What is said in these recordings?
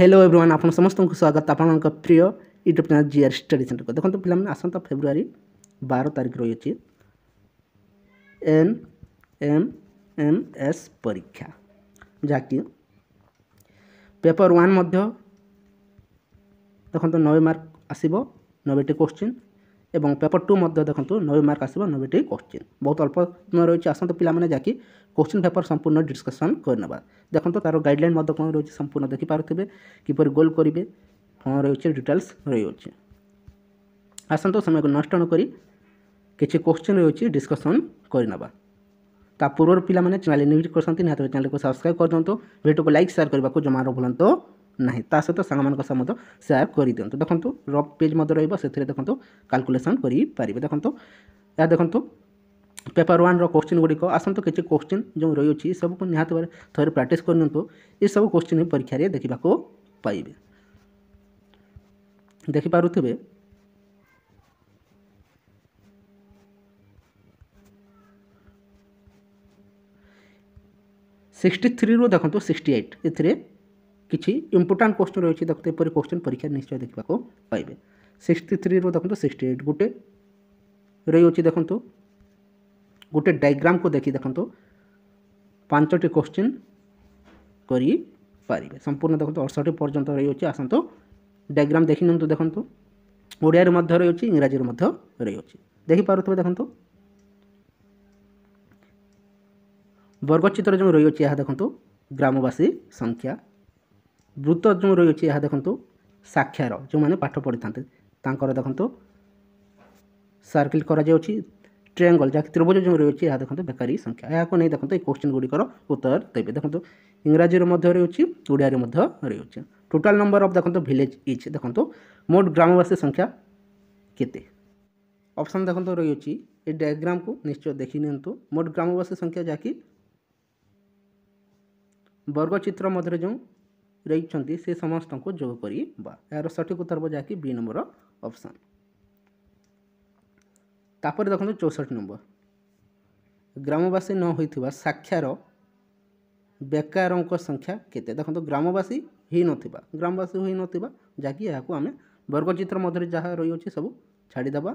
hello everyone ଆପଣ ସମସ୍ତଙ୍କୁ ସ୍ୱାଗତ ଆପଣଙ୍କ ପ୍ରିୟ YouTube channel G R study ସେଣ୍ଟରକୁ ଦେଖନ୍ତୁ ପିଲାମାନେ ଆସନ୍ତା ଫେବୃଆରୀ ବାର ତାରିଖ ରହିଅଛି ଏନ୍ ଏମ୍ ଏମ୍ ଏସ୍ ପରୀକ୍ଷା ଯାହାକି ପେପର୍ ୱାନ୍ ମଧ୍ୟ ଦେଖନ୍ତୁ ନବେ ମାର୍କ ଆସିବ ନବେଟି କୋଶ୍ଚିନ୍ এবং পেପর ଟୁ ମଧ୍ୟ ଦେଖନ୍ତୁ ନବେ ମାର୍କ ଆସିବ ନବେଟି କୋଶ୍ଚିନ୍ ବହୁତ ଅଳ୍ପ ସମୟ ରହିଛି ଆସନ୍ତୁ ପିଲାମାନେ ଯାହାକି କୋଶ୍ଚିନ୍ ପେପର୍ ସମ୍ପୂର୍ଣ୍ଣ ଡିସ୍କସନ୍ କରିନେବା ଦେଖନ୍ତୁ ତା'ର ଗାଇଡ଼ଲାଇନ୍ ମଧ୍ୟ କ'ଣ ରହିଛି ସମ୍ପୂର୍ଣ୍ଣ ଦେଖିପାରୁଥିବେ କିପରି ଗୋଲ୍ କରିବେ କ'ଣ ରହିଛି ଡିଟେଲ୍ସ ରହିଅଛି ଆସନ୍ତୁ ସମୟକୁ ନଷ୍ଟ ନ କରି କିଛି କୋଶ୍ଚିନ୍ ରହିଛି ଡିସ୍କସନ୍ କରିନେବା ତା ପୂର୍ବରୁ ପିଲାମାନେ ଚ୍ୟାନେଲ୍ ନ୍ୟୁଜ୍ କରିଛନ୍ତି ନିହାତି ଚ୍ୟାନେଲ୍କୁ ସବସ୍କ୍ରାଇବ୍ କରିଦିଅନ୍ତୁ ଭିଡ଼ିଓକୁ ଲାଇକ୍ ସେୟାର୍ କରିବାକୁ ଜମାରୁ ଭୁଲନ୍ତୁ ना ता सहित सांग सेयार कर दिंतु देखो रफ पेज रही देखो काल्कुलेसन करेंगे देखो या देखो पेपर वन रोश्चिन गुड़िक आसत किसी क्वेश्चन जो रही अच्छे सब कुछ निहत भाव थोड़े प्राक्ट करनी सब क्वेश्चन परीक्षा देखा पाइबे देखिपे सिक्सटी थ्री रु देखो सिक्सटी एट ए କିଛି ଇମ୍ପୋର୍ଟାଣ୍ଟ କୋଶ୍ଚିନ୍ ରହିଛି ଦେଖନ୍ତୁ ଏପରି କୋଶ୍ଚିନ୍ ପରୀକ୍ଷାରେ ନିଶ୍ଚୟ ଦେଖିବାକୁ ପାଇବେ ସିକ୍ସଟି ଥ୍ରୀରୁ ଦେଖନ୍ତୁ ସିକ୍ସଟି ଏଇଟ୍ ଗୋଟେ ରହିଅଛି ଦେଖନ୍ତୁ ଗୋଟେ ଡାଇଗ୍ରାମକୁ ଦେଖି ଦେଖନ୍ତୁ ପାଞ୍ଚଟି କୋଶ୍ଚିନ୍ କରିପାରିବେ ସମ୍ପୂର୍ଣ୍ଣ ଦେଖନ୍ତୁ ଅଠଷଠି ପର୍ଯ୍ୟନ୍ତ ରହିଅଛି ଆସନ୍ତୁ ଡାଇଗ୍ରାମ ଦେଖିନିଅନ୍ତୁ ଦେଖନ୍ତୁ ଓଡ଼ିଆରେ ମଧ୍ୟ ରହିଅଛି ଇଂରାଜୀରେ ମଧ୍ୟ ରହିଅଛି ଦେଖିପାରୁଥିବେ ଦେଖନ୍ତୁ ବର୍ଗଚିତ୍ର ଯେଉଁ ରହିଅଛି ଏହା ଦେଖନ୍ତୁ ଗ୍ରାମବାସୀ ସଂଖ୍ୟା ବୃତ୍ତ ଯେଉଁ ରହିଅଛି ଏହା ଦେଖନ୍ତୁ ସାକ୍ଷାର ଯେଉଁମାନେ ପାଠ ପଢ଼ିଥାନ୍ତି ତାଙ୍କର ଦେଖନ୍ତୁ ସାର୍କିଲ୍ କରାଯାଉଛି ଟ୍ରାଏଙ୍ଗଲ୍ ଯାହାକି ତ୍ରିଭୁଜ ଯେଉଁ ରହିଅଛି ଏହା ଦେଖନ୍ତୁ ବେକାରୀ ସଂଖ୍ୟା ଏହାକୁ ନେଇ ଦେଖନ୍ତୁ ଏହି କୋଶ୍ଚିନ୍ ଗୁଡ଼ିକର ଉତ୍ତର ଦେବେ ଦେଖନ୍ତୁ ଇଂରାଜୀରେ ମଧ୍ୟ ରହିଅଛି ଓଡ଼ିଆରେ ମଧ୍ୟ ରହିଅଛି ଟୋଟାଲ୍ ନମ୍ବର ଅଫ୍ ଦେଖନ୍ତୁ ଭିଲେଜ୍ ଇଚ୍ ଦେଖନ୍ତୁ ମୋଟ ଗ୍ରାମବାସୀ ସଂଖ୍ୟା କେତେ ଅପସନ୍ ଦେଖନ୍ତୁ ରହିଅଛି এই ডায়াগ্রামকু ନିଶ୍ଚୟ ଦେଖି ନିଅନ୍ତୁ ମୋଟ ଗ୍ରାମବାସୀ ସଂଖ୍ୟା ଯାହାକି ବର୍ଗଚିତ୍ର ମଧ୍ୟରେ ଯେଉଁ ରହିଛନ୍ତି ସେ ସମସ୍ତଙ୍କୁ ଯୋଗ କରିବା ଏହାର ସଠିକ ଉତ୍ତର ହେବ ଯାହାକି ବି ନମ୍ବର ଅପସନ୍ ତାପରେ ଦେଖନ୍ତୁ ଚଉଷଠି ନମ୍ବର ଗ୍ରାମବାସୀ ନ ହୋଇଥିବା ସାକ୍ଷାର ବେକାରଙ୍କ ସଂଖ୍ୟା କେତେ ଦେଖନ୍ତୁ ଗ୍ରାମବାସୀ ହୋଇନଥିବା ଗ୍ରାମବାସୀ ହୋଇନଥିବା ଯାହାକି ଏହାକୁ ଆମେ ବର୍ଗଚିତ୍ର ମଧ୍ୟରେ ଯାହା ରହିଅଛି ସବୁ ଛାଡ଼ିଦେବା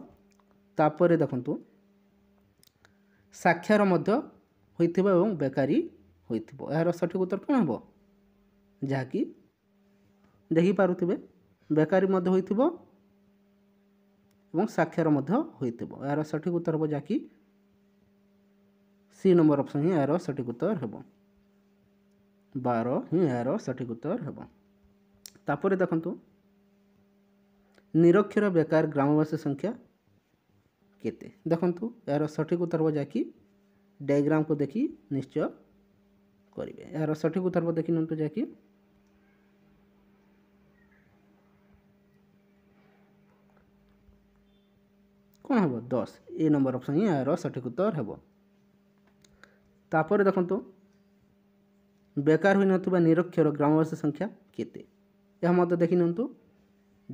ତାପରେ ଦେଖନ୍ତୁ ସାକ୍ଷାର ମଧ୍ୟ ହୋଇଥିବ ଏବଂ ବେକାରୀ ହୋଇଥିବ ଏହାର ସଠିକ ଉତ୍ତର କ'ଣ ହେବ ଯାହାକି ଦେଖିପାରୁଥିବେ ବେକାରୀ ମଧ୍ୟ ହୋଇଥିବ ଏବଂ ସାକ୍ଷର ମଧ୍ୟ ହୋଇଥିବ ଏହାର ସଠିକ୍ ଉତ୍ତର ହେବ ଯାହାକି ସି ନମ୍ବର ଅପସନ୍ ହିଁ ଏହାର ସଠିକ୍ ଉତ୍ତର ହେବ ବାର ହିଁ ଏହାର ସଠିକ୍ ଉତ୍ତର ହେବ ତାପରେ ଦେଖନ୍ତୁ ନିରକ୍ଷର ବେକାର ଗ୍ରାମବାସୀ ସଂଖ୍ୟା କେତେ ଦେଖନ୍ତୁ ଏହାର ସଠିକ୍ ଉତ୍ତର ହେବ ଯାହାକି ଡାଇଗ୍ରାମକୁ ଦେଖି ନିଶ୍ଚୟ କରିବେ ଏହାର ସଠିକ୍ ଉତ୍ତର ହେବ ଦେଖିନିଅନ୍ତୁ ଯାହାକି କ'ଣ ହେବ ଦଶ ଏ ନମ୍ବର ଅପସନ୍ ହିଁ ଏହାର ସଠିକ୍ ଉତ୍ତର ହେବ ତାପରେ ଦେଖନ୍ତୁ ବେକାର ହୋଇନଥିବା ନିରକ୍ଷର ଗ୍ରାମବାସୀ ସଂଖ୍ୟା କେତେ ଏହା ମଧ୍ୟ ଦେଖିନିଅନ୍ତୁ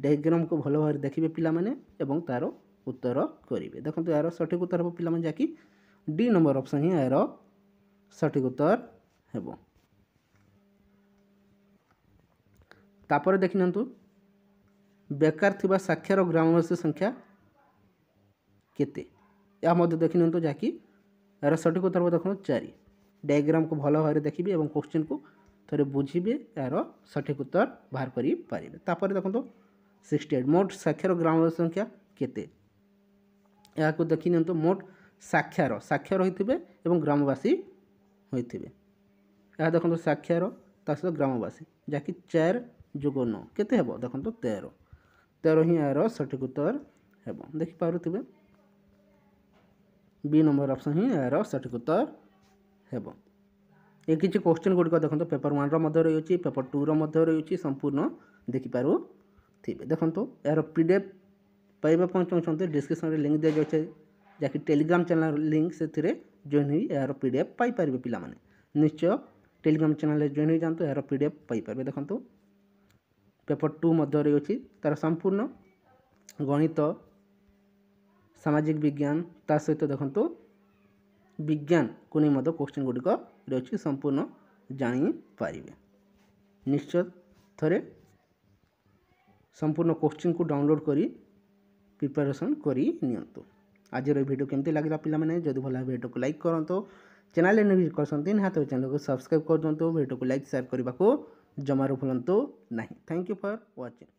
ଡାଇଗ୍ରାମକୁ ଭଲ ଭାବରେ ଦେଖିବେ ପିଲାମାନେ ଏବଂ ତା'ର ଉତ୍ତର କରିବେ ଦେଖନ୍ତୁ ଏହାର ସଠିକ୍ ଉତ୍ତର ହେବ ପିଲାମାନେ ଯାହାକି ଡି ନମ୍ବର ଅପସନ୍ ହିଁ ଏହାର ସଠିକ୍ ଉତ୍ତର ହେବ ତାପରେ ଦେଖିନିଅନ୍ତୁ ବେକାର ଥିବା ସାକ୍ଷର ଗ୍ରାମବାସୀ ସଂଖ୍ୟା କେତେ ଏହା ମଧ୍ୟ ଦେଖିନିଅନ୍ତୁ ଯାହାକି ଏହାର ସଠିକ୍ ଉତ୍ତର ଦେଖନ୍ତୁ ଚାରି ଡାୟଗ୍ରାମକୁ ଭଲ ଭାବରେ ଦେଖିବେ ଏବଂ କୋଶ୍ଚିନ୍କୁ ଥରେ ବୁଝିବେ ଏହାର ସଠିକ୍ ଉତ୍ତର ବାହାର କରିପାରିବେ ତାପରେ ଦେଖନ୍ତୁ ସିକ୍ସଟି ଏଇଟ୍ ମୋଟ ସାକ୍ଷର ଗ୍ରାମ ସଂଖ୍ୟା କେତେ ଏହାକୁ ଦେଖିନିଅନ୍ତୁ ମୋଟ ସାକ୍ଷାର ସାକ୍ଷର ହୋଇଥିବେ ଏବଂ ଗ୍ରାମବାସୀ ହୋଇଥିବେ ଏହା ଦେଖନ୍ତୁ ସାକ୍ଷାର ତା ସହିତ ଗ୍ରାମବାସୀ ଯାହାକି ଚାରି ଯୋଗ ନଅ କେତେ ହେବ ଦେଖନ୍ତୁ ତେର ତେର ହିଁ ଏହାର ସଠିକ୍ ଉତ୍ତର ହେବ ଦେଖିପାରୁଥିବେ বি নম্বর অপসন ହିଁ ଏହାର ସଠିକ ଉତ୍ତର ହେବ ଏ କିଛି କୋଶ୍ଚିନ୍ ଗୁଡ଼ିକ ଦେଖନ୍ତୁ ପେପର୍ ୱାନ୍ର ମଧ୍ୟ ରହିଅଛି ପେପର୍ ଟୁର ମଧ୍ୟ ରହିଅଛି ସମ୍ପୂର୍ଣ୍ଣ ଦେଖିପାରୁଥିବେ ଦେଖନ୍ତୁ ଏହାର ପି ଡି ଏଫ୍ ପାଇବା ପାଇଁ ଚାହୁଁଛନ୍ତି ଡିସ୍କ୍ରିପ୍ସନ୍ରେ ଲିଙ୍କ୍ ଦିଆଯାଇଛି ଯାହାକି ଟେଲିଗ୍ରାମ୍ ଚ୍ୟାନେଲ୍ ଲିଙ୍କ୍ ସେଥିରେ ଜଏନ୍ ହୋଇ ଏହାର ପି ଡି ଏଫ୍ ପାଇପାରିବେ ପିଲାମାନେ ନିଶ୍ଚୟ ଟେଲିଗ୍ରାମ୍ ଚ୍ୟାନେଲ୍ରେ ଜଏନ୍ ହୋଇଯାଆନ୍ତୁ ଏହାର ପି ଡି ଏଫ୍ ପାଇପାରିବେ ଦେଖନ୍ତୁ ପେପର୍ ଟୁ ମଧ୍ୟ ରହିଅଛି ତା'ର ସମ୍ପୂର୍ଣ୍ଣ ଗଣିତ ସାମାଜିକ ବିଜ୍ଞାନ ତା ସହିତ ଦେଖନ୍ତୁ ବିଜ୍ଞାନ କୁ ନେଇ ମଧ୍ୟ କୋଶ୍ଚିନ୍ ଗୁଡ଼ିକ ରହିଛି ସମ୍ପୂର୍ଣ୍ଣ ଜାଣିପାରିବେ ନିଶ୍ଚୟ ଥରେ ସମ୍ପୂର୍ଣ୍ଣ କୋଶ୍ଚିନ୍କୁ ଡାଉନଲୋଡ଼୍ କରି ପ୍ରିପାରେସନ୍ କରି ନିଅନ୍ତୁ ଆଜିର ଏ ଭିଡ଼ିଓ କେମିତି ଲାଗିଲା ପିଲାମାନେ ଯଦି ଭଲ ଲାଗେ ଭିଡ଼ିଓକୁ ଲାଇକ୍ କରନ୍ତୁ ଚ୍ୟାନେଲ୍ରେ ନଭିଟ୍ କରୁଛନ୍ତି ନିହାତି ଚ୍ୟାନେଲ୍କୁ ସବସ୍କ୍ରାଇବ୍ କରିଦିଅନ୍ତୁ ଭିଡ଼ିଓକୁ ଲାଇକ୍ ସେୟାର୍ କରିବାକୁ ଜମାରୁ ଭୁଲନ୍ତୁ ନାହିଁ ଥ୍ୟାଙ୍କ ୟୁ ଫର୍ ୱାଚିଂ